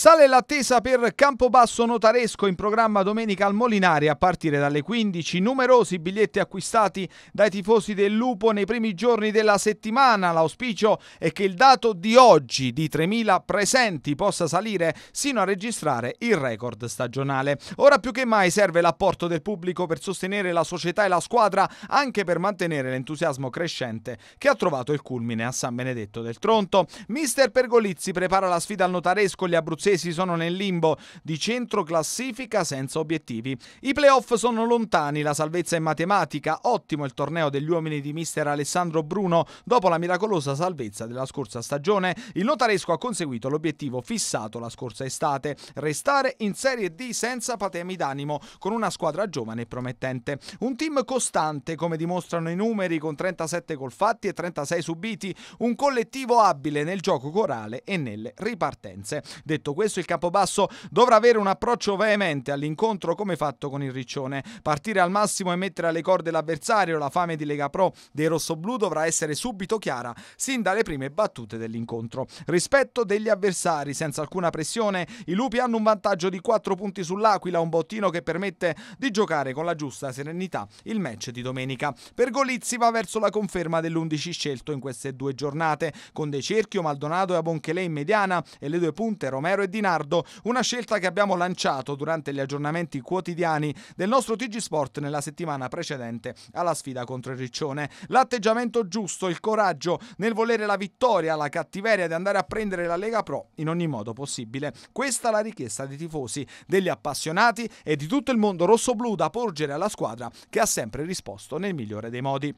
Sale l'attesa per Campobasso Notaresco in programma domenica al Molinari a partire dalle 15. Numerosi biglietti acquistati dai tifosi del Lupo nei primi giorni della settimana. L'auspicio è che il dato di oggi di 3.000 presenti possa salire sino a registrare il record stagionale. Ora più che mai serve l'apporto del pubblico per sostenere la società e la squadra anche per mantenere l'entusiasmo crescente che ha trovato il culmine a San Benedetto del Tronto. Mister Pergolizzi prepara la sfida al Notaresco gli abruzzesi abruzzesi sono nel limbo di centro classifica senza obiettivi. I playoff sono lontani, la salvezza è matematica, ottimo il torneo degli uomini di mister Alessandro Bruno dopo la miracolosa salvezza della scorsa stagione. Il notaresco ha conseguito l'obiettivo fissato la scorsa estate, restare in Serie D senza patemi d'animo, con una squadra giovane e promettente. Un team costante, come dimostrano i numeri, con 37 gol fatti e 36 subiti, un collettivo abile nel gioco corale e nelle ripartenze. Detto questo il Capobasso dovrà avere un approccio veemente all'incontro come fatto con il Riccione. Partire al massimo e mettere alle corde l'avversario, la fame di Lega Pro dei rossoblù dovrà essere subito chiara sin dalle prime battute dell'incontro. Rispetto degli avversari, senza alcuna pressione, i lupi hanno un vantaggio di 4 punti sull'Aquila, un bottino che permette di giocare con la giusta serenità il match di domenica. Per Golizzi va verso la conferma dell'11 scelto in queste due giornate, con De Cerchio, Maldonado e Abonchelé in mediana e le due punte Romero e di Nardo, una scelta che abbiamo lanciato durante gli aggiornamenti quotidiani del nostro TG Sport nella settimana precedente alla sfida contro il Riccione. L'atteggiamento giusto, il coraggio nel volere la vittoria, la cattiveria di andare a prendere la Lega Pro in ogni modo possibile. Questa è la richiesta dei tifosi, degli appassionati e di tutto il mondo rossoblu da porgere alla squadra che ha sempre risposto nel migliore dei modi.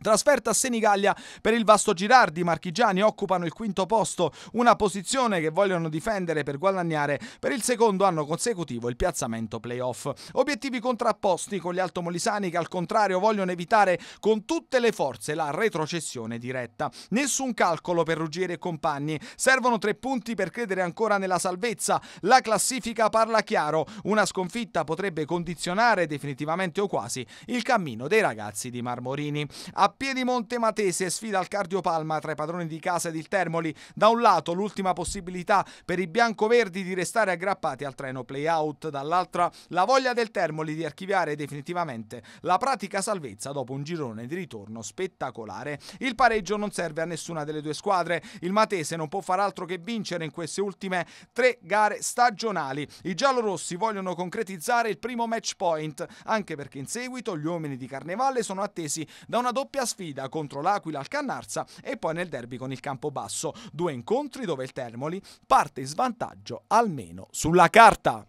Trasferta a Senigallia per il Vasto Girardi, i marchigiani occupano il quinto posto, una posizione che vogliono difendere per guadagnare per il secondo anno consecutivo il piazzamento playoff. Obiettivi contrapposti con gli altomolisani che al contrario vogliono evitare con tutte le forze la retrocessione diretta. Nessun calcolo per Ruggeri e compagni, servono tre punti per credere ancora nella salvezza. La classifica parla chiaro, una sconfitta potrebbe condizionare definitivamente o quasi il cammino dei ragazzi di Marmorini. A Piedimonte Matese sfida al Cardiopalma tra i padroni di casa ed il Termoli. Da un lato l'ultima possibilità per i biancoverdi di restare aggrappati al treno play-out, dall'altra la voglia del Termoli di archiviare definitivamente la pratica salvezza dopo un girone di ritorno spettacolare. Il pareggio non serve a nessuna delle due squadre. Il Matese non può far altro che vincere in queste ultime tre gare stagionali. I giallorossi vogliono concretizzare il primo match point, anche perché in seguito gli uomini di Carnevale sono attesi da una doppia doppia sfida contro l'Aquila al Cannarsa e poi nel derby con il Campobasso, due incontri dove il Termoli parte in svantaggio almeno sulla carta.